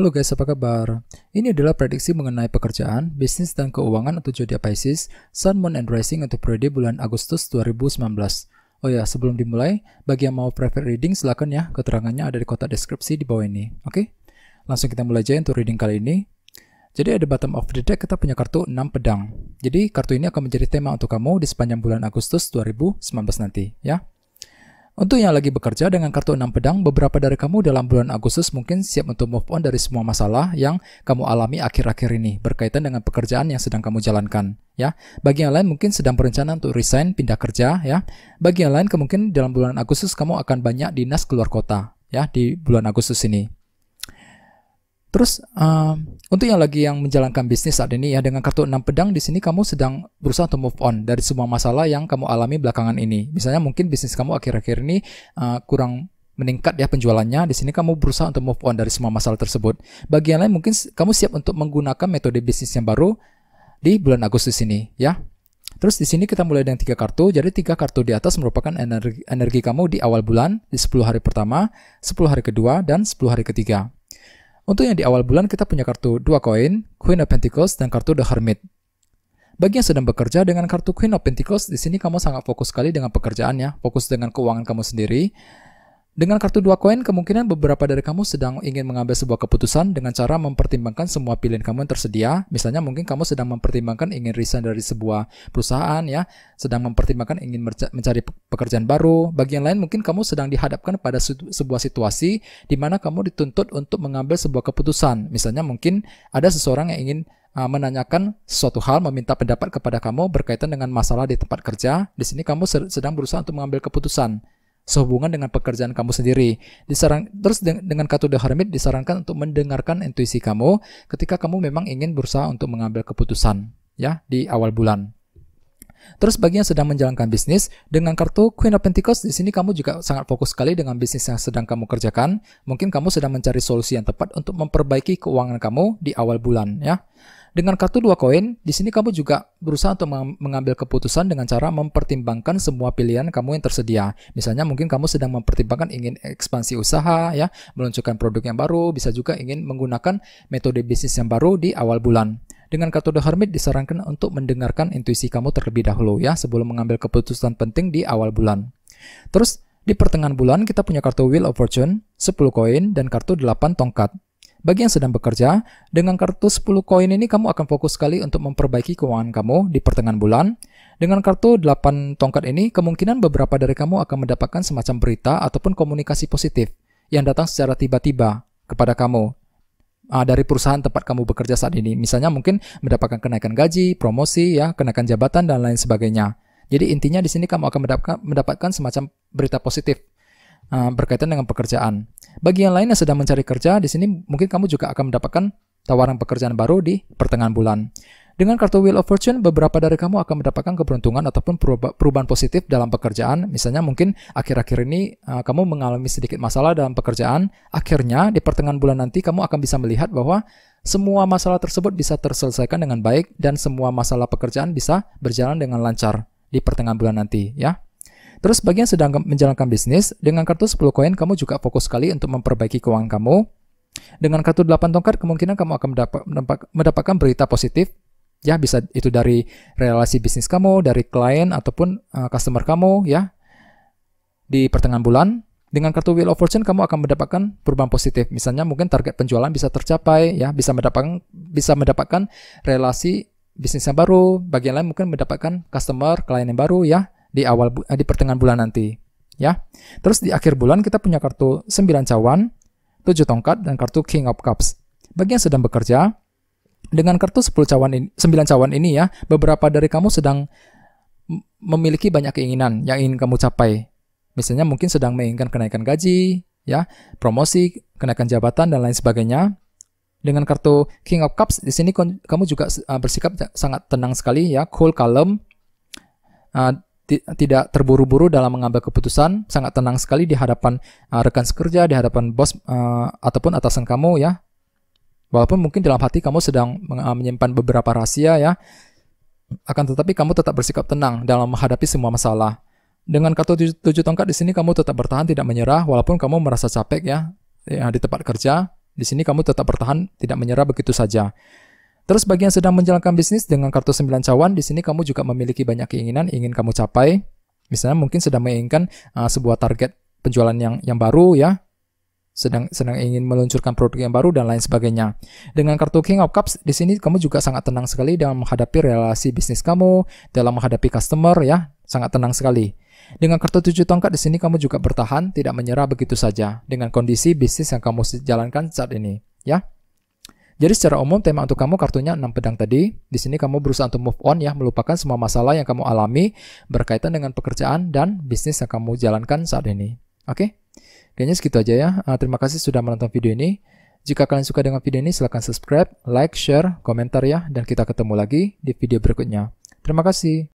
Halo guys, apa kabar? Ini adalah prediksi mengenai pekerjaan, bisnis, dan keuangan untuk zodiak Pisces, Sun, Moon, and Rising untuk periode bulan Agustus 2019. Oh ya, sebelum dimulai, bagi yang mau private reading silahkan ya, keterangannya ada di kotak deskripsi di bawah ini. Oke? Langsung kita mulai aja untuk reading kali ini. Jadi ada bottom of the deck kita punya kartu 6 pedang. Jadi kartu ini akan menjadi tema untuk kamu di sepanjang bulan Agustus 2019 nanti, ya. Untuk yang lagi bekerja dengan kartu enam pedang, beberapa dari kamu dalam bulan Agustus mungkin siap untuk move on dari semua masalah yang kamu alami akhir-akhir ini berkaitan dengan pekerjaan yang sedang kamu jalankan, ya. Bagi yang lain mungkin sedang berencana untuk resign, pindah kerja, ya. Bagi yang lain kemungkinan dalam bulan Agustus kamu akan banyak dinas keluar kota, ya, di bulan Agustus ini. Terus um, untuk yang lagi yang menjalankan bisnis saat ini ya dengan kartu enam pedang di sini kamu sedang berusaha untuk move on dari semua masalah yang kamu alami belakangan ini. Misalnya mungkin bisnis kamu akhir-akhir ini uh, kurang meningkat ya penjualannya. Di sini kamu berusaha untuk move on dari semua masalah tersebut. Bagian lain mungkin kamu siap untuk menggunakan metode bisnis yang baru di bulan Agustus ini ya. Terus di sini kita mulai dengan tiga kartu. Jadi tiga kartu di atas merupakan energi, energi kamu di awal bulan, di 10 hari pertama, 10 hari kedua, dan 10 hari ketiga. Untuk yang di awal bulan kita punya kartu dua koin, Queen of Pentacles dan kartu The Hermit. Bagi yang sedang bekerja dengan kartu Queen of Pentacles, di sini kamu sangat fokus sekali dengan pekerjaannya, fokus dengan keuangan kamu sendiri, dengan kartu dua koin, kemungkinan beberapa dari kamu sedang ingin mengambil sebuah keputusan dengan cara mempertimbangkan semua pilihan kamu yang tersedia. Misalnya mungkin kamu sedang mempertimbangkan ingin resign dari sebuah perusahaan ya, sedang mempertimbangkan ingin mencari pekerjaan baru. Bagian lain mungkin kamu sedang dihadapkan pada sebuah situasi di mana kamu dituntut untuk mengambil sebuah keputusan. Misalnya mungkin ada seseorang yang ingin ah, menanyakan suatu hal, meminta pendapat kepada kamu berkaitan dengan masalah di tempat kerja. Di sini kamu sedang berusaha untuk mengambil keputusan sehubungan dengan pekerjaan kamu sendiri. Disarang, terus dengan kartu The Hermit disarankan untuk mendengarkan intuisi kamu ketika kamu memang ingin berusaha untuk mengambil keputusan ya di awal bulan. Terus bagi yang sedang menjalankan bisnis, dengan kartu Queen of Pentacles di sini kamu juga sangat fokus sekali dengan bisnis yang sedang kamu kerjakan. Mungkin kamu sedang mencari solusi yang tepat untuk memperbaiki keuangan kamu di awal bulan ya. Dengan kartu dua koin, di sini kamu juga berusaha untuk mengambil keputusan dengan cara mempertimbangkan semua pilihan kamu yang tersedia. Misalnya mungkin kamu sedang mempertimbangkan ingin ekspansi usaha, ya, meluncurkan produk yang baru, bisa juga ingin menggunakan metode bisnis yang baru di awal bulan. Dengan kartu The Hermit disarankan untuk mendengarkan intuisi kamu terlebih dahulu ya sebelum mengambil keputusan penting di awal bulan. Terus di pertengahan bulan kita punya kartu Wheel of Fortune, 10 koin dan kartu 8 tongkat. Bagi yang sedang bekerja, dengan kartu 10 koin ini kamu akan fokus sekali untuk memperbaiki keuangan kamu di pertengahan bulan. Dengan kartu 8 tongkat ini, kemungkinan beberapa dari kamu akan mendapatkan semacam berita ataupun komunikasi positif yang datang secara tiba-tiba kepada kamu uh, dari perusahaan tempat kamu bekerja saat ini. Misalnya mungkin mendapatkan kenaikan gaji, promosi, ya, kenaikan jabatan dan lain sebagainya. Jadi intinya di sini kamu akan mendapatkan, mendapatkan semacam berita positif Eh, berkaitan dengan pekerjaan. Bagi yang lain yang sedang mencari kerja, di sini mungkin kamu juga akan mendapatkan tawaran pekerjaan baru di pertengahan bulan. Dengan kartu Wheel of Fortune, beberapa dari kamu akan mendapatkan keberuntungan ataupun perubahan positif dalam pekerjaan. Misalnya mungkin akhir-akhir ini eh, kamu mengalami sedikit masalah dalam pekerjaan. Akhirnya di pertengahan bulan nanti kamu akan bisa melihat bahwa semua masalah tersebut bisa terselesaikan dengan baik dan semua masalah pekerjaan bisa berjalan dengan lancar di pertengahan bulan nanti ya. Terus bagi yang sedang menjalankan bisnis, dengan kartu 10 koin kamu juga fokus sekali untuk memperbaiki keuangan kamu. Dengan kartu 8 tongkat kemungkinan kamu akan mendapatkan berita positif. Ya, bisa itu dari relasi bisnis kamu, dari klien ataupun uh, customer kamu ya. Di pertengahan bulan, dengan kartu Wheel of Fortune kamu akan mendapatkan perubahan positif. Misalnya mungkin target penjualan bisa tercapai ya, bisa mendapatkan bisa mendapatkan relasi bisnis yang baru, bagian lain mungkin mendapatkan customer, klien yang baru ya di awal eh, di pertengahan bulan nanti ya. Terus di akhir bulan kita punya kartu 9 cawan, 7 tongkat dan kartu King of Cups. Bagi yang sedang bekerja dengan kartu 10 cawan ini, 9 cawan ini ya, beberapa dari kamu sedang memiliki banyak keinginan yang ingin kamu capai. Misalnya mungkin sedang menginginkan kenaikan gaji, ya, promosi, kenaikan jabatan dan lain sebagainya. Dengan kartu King of Cups di sini kamu juga eh, bersikap sangat tenang sekali ya, cool, calm ah, tidak terburu-buru dalam mengambil keputusan, sangat tenang sekali di hadapan uh, rekan sekerja, di hadapan bos uh, ataupun atasan kamu ya. Walaupun mungkin dalam hati kamu sedang uh, menyimpan beberapa rahasia ya, akan tetapi kamu tetap bersikap tenang dalam menghadapi semua masalah. Dengan kata tujuh, tujuh tongkat di sini kamu tetap bertahan tidak menyerah walaupun kamu merasa capek ya, ya di tempat kerja. Di sini kamu tetap bertahan tidak menyerah begitu saja. Terus bagi yang sedang menjalankan bisnis dengan kartu 9 cawan, di sini kamu juga memiliki banyak keinginan ingin kamu capai. Misalnya mungkin sedang menginginkan uh, sebuah target penjualan yang yang baru ya, sedang sedang ingin meluncurkan produk yang baru dan lain sebagainya. Dengan kartu King of Cups di sini kamu juga sangat tenang sekali dalam menghadapi relasi bisnis kamu, dalam menghadapi customer ya, sangat tenang sekali. Dengan kartu tujuh tongkat di sini kamu juga bertahan, tidak menyerah begitu saja dengan kondisi bisnis yang kamu jalankan saat ini, ya. Jadi secara umum tema untuk kamu kartunya 6 pedang tadi. Di sini kamu berusaha untuk move on ya, melupakan semua masalah yang kamu alami berkaitan dengan pekerjaan dan bisnis yang kamu jalankan saat ini. Oke? Okay? Kayaknya segitu aja ya. Eh, terima kasih sudah menonton video ini. Jika kalian suka dengan video ini, silahkan subscribe, like, share, komentar ya, dan kita ketemu lagi di video berikutnya. Terima kasih.